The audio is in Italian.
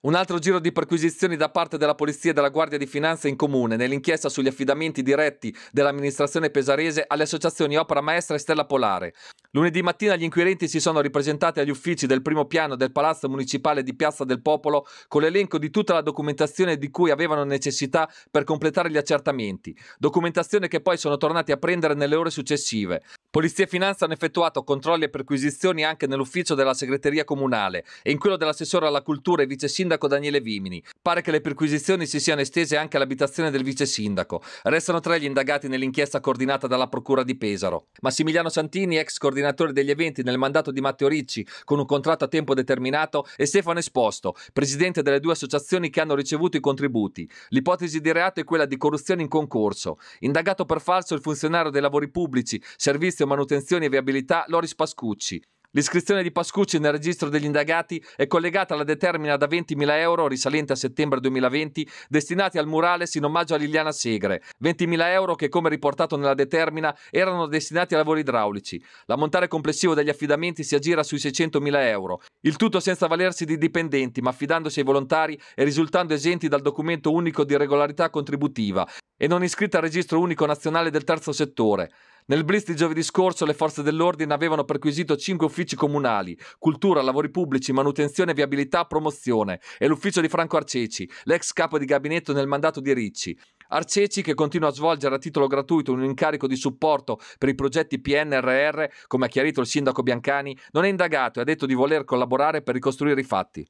Un altro giro di perquisizioni da parte della Polizia e della Guardia di Finanza in comune nell'inchiesta sugli affidamenti diretti dell'amministrazione pesarese alle associazioni Opera Maestra e Stella Polare. Lunedì mattina gli inquirenti si sono ripresentati agli uffici del primo piano del Palazzo Municipale di Piazza del Popolo con l'elenco di tutta la documentazione di cui avevano necessità per completare gli accertamenti, documentazione che poi sono tornati a prendere nelle ore successive. Polizia e Finanza hanno effettuato controlli e perquisizioni anche nell'ufficio della segreteria comunale e in quello dell'assessore alla cultura e vice sindaco Daniele Vimini. Pare che le perquisizioni si siano estese anche all'abitazione del vice sindaco. Restano tre gli indagati nell'inchiesta coordinata dalla Procura di Pesaro. Massimiliano Santini, ex coordinatore coordinatore degli eventi nel mandato di Matteo Ricci con un contratto a tempo determinato, e Stefano Esposto, presidente delle due associazioni che hanno ricevuto i contributi. L'ipotesi di reato è quella di corruzione in concorso. Indagato per falso il funzionario dei lavori pubblici, servizio, manutenzione e viabilità Loris Pascucci. L'iscrizione di Pascucci nel registro degli indagati è collegata alla determina da 20.000 euro risalente a settembre 2020 destinati al murales in omaggio a Liliana Segre, 20.000 euro che come riportato nella determina erano destinati a lavori idraulici. L'ammontare complessivo degli affidamenti si aggira sui 600.000 euro, il tutto senza valersi di dipendenti ma affidandosi ai volontari e risultando esenti dal documento unico di regolarità contributiva e non iscritta al registro unico nazionale del terzo settore. Nel blitz di giovedì scorso le forze dell'ordine avevano perquisito cinque uffici comunali, cultura, lavori pubblici, manutenzione, viabilità, promozione e l'ufficio di Franco Arceci, l'ex capo di gabinetto nel mandato di Ricci. Arceci, che continua a svolgere a titolo gratuito un incarico di supporto per i progetti PNRR, come ha chiarito il sindaco Biancani, non è indagato e ha detto di voler collaborare per ricostruire i fatti.